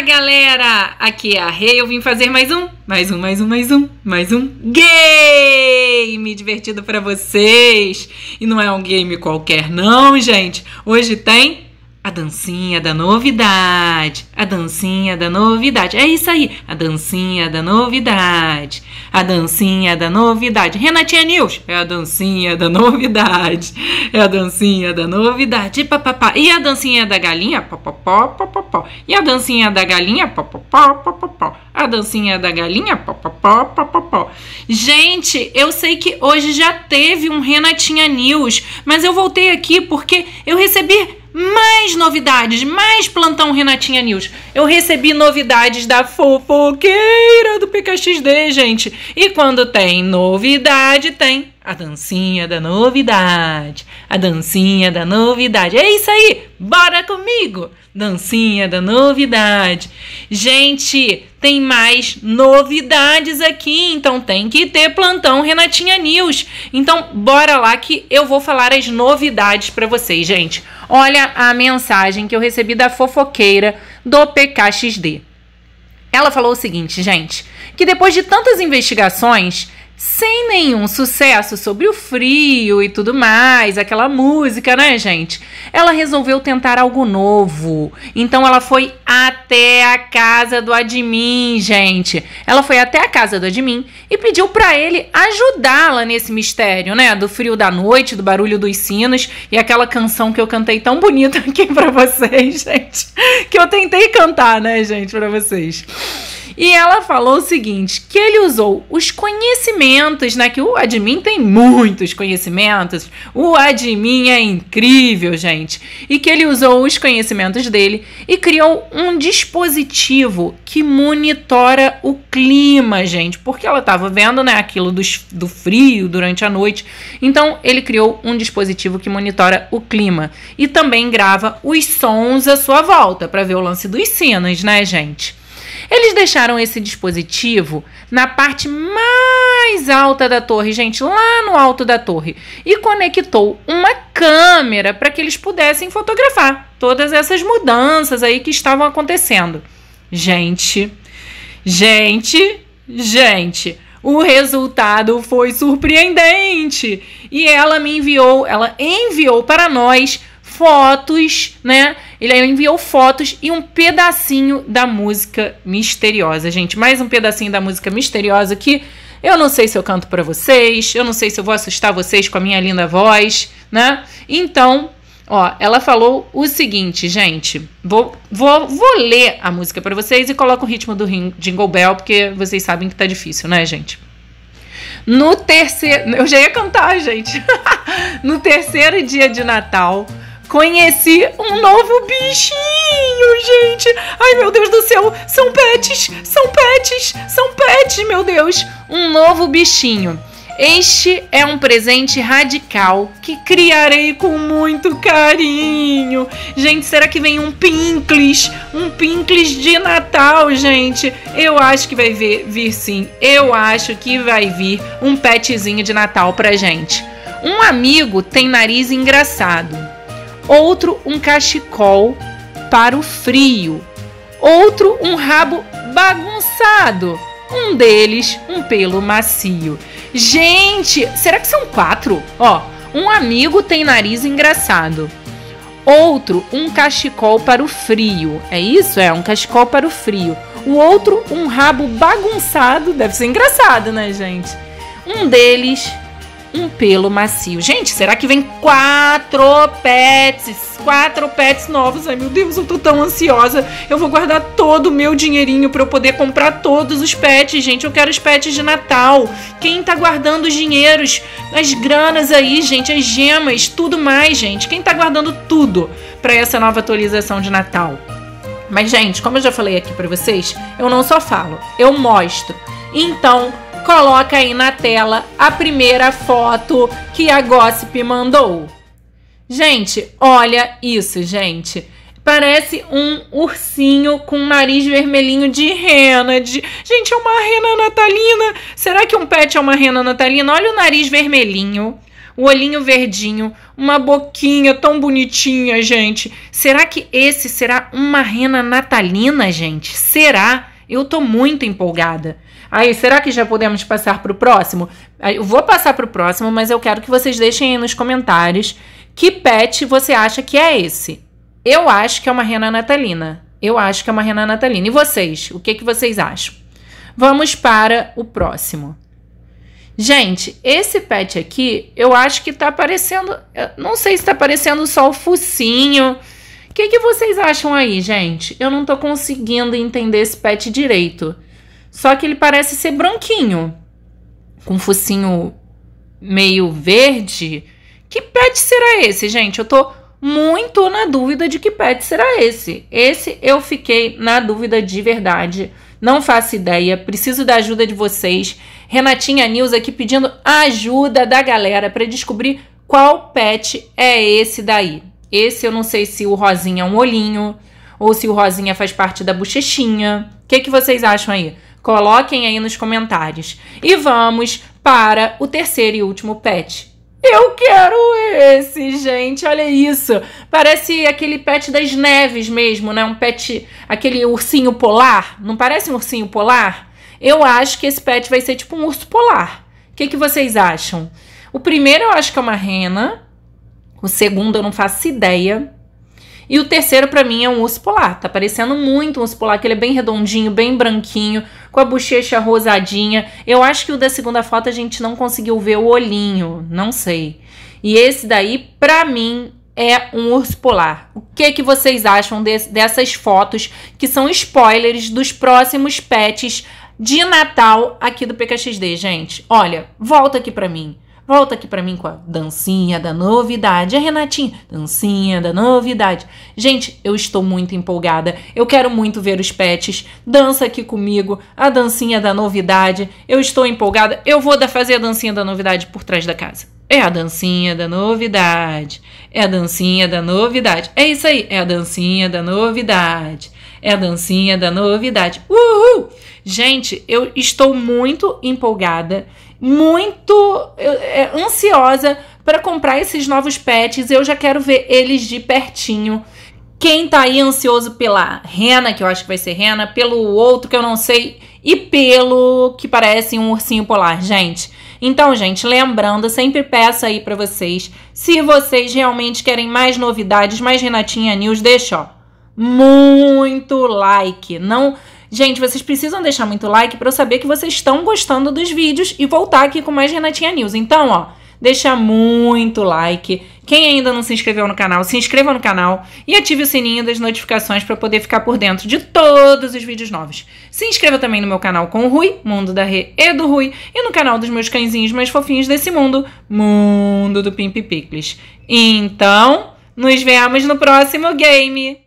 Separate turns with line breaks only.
galera! Aqui é a Rei, eu vim fazer mais um, mais um, mais um, mais um, mais um game divertido para vocês. E não é um game qualquer não, gente. Hoje tem a dancinha da novidade, a dancinha da novidade. É isso aí, a dancinha da novidade, a dancinha da novidade. Renatinha News, é a dancinha da novidade, é a dancinha da novidade. E, e a dancinha da galinha, popopó, popopó. E a dancinha da galinha, popopó, popopó. A dancinha da galinha, popopó, popopó. Gente, eu sei que hoje já teve um Renatinha News, mas eu voltei aqui porque eu recebi mais novidades, mais plantão Renatinha News. Eu recebi novidades da fofoqueira do PKXD, gente. E quando tem novidade, tem a dancinha da novidade. A dancinha da novidade. É isso aí! Bora comigo! Dancinha da novidade. Gente, tem mais novidades aqui, então tem que ter plantão Renatinha News. Então bora lá que eu vou falar as novidades para vocês, gente. Olha a mensagem que eu recebi da fofoqueira do PKXD. Ela falou o seguinte, gente, que depois de tantas investigações, sem nenhum sucesso sobre o frio e tudo mais, aquela música, né, gente? Ela resolveu tentar algo novo. Então ela foi até a casa do admin, gente. Ela foi até a casa do admin e pediu para ele ajudá-la nesse mistério, né, do frio da noite, do barulho dos sinos e aquela canção que eu cantei tão bonita aqui para vocês, gente, que eu tentei cantar, né, gente, para vocês. E ela falou o seguinte: que ele usou os conhecimentos, né? Que o admin tem muitos conhecimentos. O admin é incrível, gente. E que ele usou os conhecimentos dele e criou um dispositivo que monitora o clima, gente. Porque ela estava vendo, né, aquilo do, do frio durante a noite. Então, ele criou um dispositivo que monitora o clima e também grava os sons à sua volta para ver o lance dos sinos, né, gente? Eles deixaram esse dispositivo na parte mais alta da torre, gente, lá no alto da torre, e conectou uma câmera para que eles pudessem fotografar todas essas mudanças aí que estavam acontecendo. Gente, gente, gente, o resultado foi surpreendente. E ela me enviou, ela enviou para nós fotos, né, ele enviou fotos e um pedacinho da música misteriosa, gente. Mais um pedacinho da música misteriosa que eu não sei se eu canto para vocês, eu não sei se eu vou assustar vocês com a minha linda voz, né? Então, ó, ela falou o seguinte, gente. Vou, vou, vou ler a música para vocês e coloco o ritmo do Jingle Bell, porque vocês sabem que tá difícil, né, gente? No terceiro. Eu já ia cantar, gente. no terceiro dia de Natal Conheci um novo bichinho, gente! Ai, meu Deus do céu! São pets! São pets! São pets, meu Deus! Um novo bichinho. Este é um presente radical que criarei com muito carinho. Gente, será que vem um pincles? Um pincles de Natal, gente? Eu acho que vai vir, vir sim. Eu acho que vai vir um petzinho de Natal pra gente. Um amigo tem nariz engraçado outro um cachecol para o frio, outro um rabo bagunçado, um deles um pelo macio. Gente, será que são quatro? Ó, um amigo tem nariz engraçado. Outro, um cachecol para o frio. É isso? É, um cachecol para o frio. O outro, um rabo bagunçado. Deve ser engraçado, né, gente? Um deles um pelo macio. Gente, será que vem quatro pets? Quatro pets novos. Ai, meu Deus, eu tô tão ansiosa. Eu vou guardar todo o meu dinheirinho para eu poder comprar todos os pets, gente. Eu quero os pets de Natal. Quem tá guardando os dinheiros, as granas aí, gente, as gemas, tudo mais, gente. Quem tá guardando tudo para essa nova atualização de Natal? Mas, gente, como eu já falei aqui para vocês, eu não só falo, eu mostro. Então, coloca aí na tela a primeira foto que a Gossip mandou. Gente, olha isso, gente. Parece um ursinho com nariz vermelhinho de rena. De... Gente, é uma rena natalina. Será que um pet é uma rena natalina? Olha o nariz vermelhinho, o olhinho verdinho, uma boquinha tão bonitinha, gente. Será que esse será uma rena natalina, gente? Será? Eu tô muito empolgada. Aí, será que já podemos passar para o próximo? Eu vou passar para o próximo, mas eu quero que vocês deixem aí nos comentários que pet você acha que é esse. Eu acho que é uma rena natalina. Eu acho que é uma rena natalina. E vocês? O que, que vocês acham? Vamos para o próximo. Gente, esse pet aqui, eu acho que está parecendo... Não sei se está parecendo só o focinho... O que, que vocês acham aí, gente? Eu não tô conseguindo entender esse pet direito. Só que ele parece ser branquinho, com focinho meio verde. Que pet será esse, gente? Eu tô muito na dúvida de que pet será esse. Esse eu fiquei na dúvida de verdade. Não faço ideia, preciso da ajuda de vocês. Renatinha News aqui pedindo ajuda da galera para descobrir qual pet é esse daí. Esse eu não sei se o rosinha é um olhinho ou se o rosinha faz parte da bochechinha. O que, que vocês acham aí? Coloquem aí nos comentários. E vamos para o terceiro e último pet. Eu quero esse, gente. Olha isso. Parece aquele pet das neves mesmo, né? Um pet, aquele ursinho polar. Não parece um ursinho polar? Eu acho que esse pet vai ser tipo um urso polar. O que, que vocês acham? O primeiro eu acho que é uma rena. O segundo eu não faço ideia. E o terceiro para mim é um urso polar. Tá parecendo muito um urso polar, que ele é bem redondinho, bem branquinho com a bochecha rosadinha. Eu acho que o da segunda foto a gente não conseguiu ver o olhinho, não sei. E esse daí, pra mim, é um urso polar. O que que vocês acham de, dessas fotos que são spoilers dos próximos pets de Natal aqui do PKXD, gente? Olha, volta aqui pra mim. Volta aqui para mim com a dancinha da novidade. É Renatinha, dancinha da novidade. Gente, eu estou muito empolgada. Eu quero muito ver os pets. Dança aqui comigo a dancinha da novidade. Eu estou empolgada. Eu vou fazer a dancinha da novidade por trás da casa. É a dancinha da novidade. É a dancinha da novidade. É isso aí, é a dancinha da novidade é a dancinha da novidade. Uhul! Gente, eu estou muito empolgada, muito é, ansiosa para comprar esses novos pets. Eu já quero ver eles de pertinho. Quem tá aí ansioso pela Rena, que eu acho que vai ser Rena, pelo outro que eu não sei, e pelo que parece um ursinho polar, gente. Então, gente, lembrando, sempre peço aí para vocês, se vocês realmente querem mais novidades, mais Renatinha News, deixa, ó muito like. Não, gente, vocês precisam deixar muito like para eu saber que vocês estão gostando dos vídeos e voltar aqui com mais Renatinha News. Então, ó, deixa muito like. Quem ainda não se inscreveu no canal, se inscreva no canal e ative o sininho das notificações para poder ficar por dentro de todos os vídeos novos. Se inscreva também no meu canal com o Rui, Mundo da Rê e do Rui, e no canal dos meus cãezinhos mais fofinhos desse mundo, Mundo do Pimp Picles. Então, nos vemos no próximo game.